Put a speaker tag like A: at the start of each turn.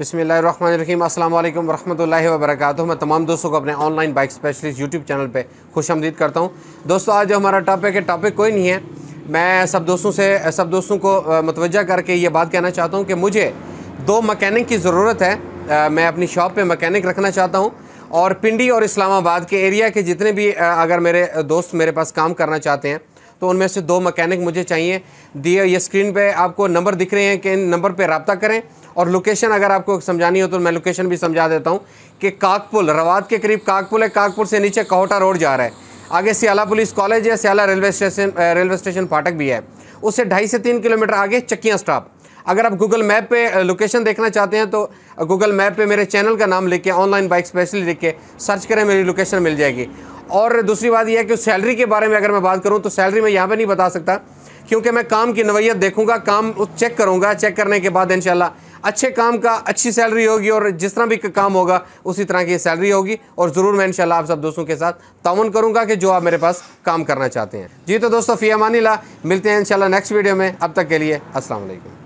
A: बसमीम अल्लाम वरहमल वबरक मैं तमाम दोस्तों को अपने online bike specialist YouTube channel पे खुश आमदीद करता हूँ दोस्तों आज जो हमारा टॉपिक है टॉपिक कोई नहीं है मैं सब दोस्तों से सब दोस्तों को मतवजा करके ये बात कहना चाहता हूँ कि मुझे दो मकैनिक की ज़रूरत है आ, मैं अपनी शॉप पर मकैनिक रखना चाहता हूँ और पिंडी और इस्लामाबाद के एरिया के जितने भी अगर मेरे दोस्त मेरे पास काम करना चाहते हैं तो उनमें से दो मकैनिक मुझे चाहिए दिए ये स्क्रीन पे आपको नंबर दिख रहे हैं कि इन नंबर पे रबता करें और लोकेशन अगर आपको समझानी हो तो मैं लोकेशन भी समझा देता हूँ कि काकपुल रवात के करीब काकपुल है काकपुल से नीचे कहोटा रोड जा रहा है आगे सियाला पुलिस कॉलेज है सियाला रेलवे स्टेशन रेलवे स्टेशन फाटक भी है उससे ढाई से तीन किलोमीटर आगे चक्कियाँ स्टॉप अगर आप गूगल मैप पे लोकेशन देखना चाहते हैं तो गूगल मैप पे मेरे चैनल का नाम लिख के ऑनलाइन बाइक स्पेशली लिख के सर्च करें मेरी लोकेशन मिल जाएगी और दूसरी बात यह है कि सैलरी के बारे में अगर मैं बात करूँ तो सैलरी मैं यहाँ पर नहीं बता सकता क्योंकि मैं काम की नवैयत देखूंगा काम चेक करूंगा चेक करने के बाद इनशाला अच्छे काम का अच्छी सैलरी होगी और जिस तरह भी काम होगा उसी तरह की सैलरी होगी और ज़रूर मैं इंशाल्लाह आप सब दोस्तों के साथ ताउन करूंगा कि जो आप मेरे पास काम करना चाहते हैं जी तो दोस्तों फ़ी ला मिलते हैं इंशाल्लाह नेक्स्ट वीडियो में अब तक के लिए असल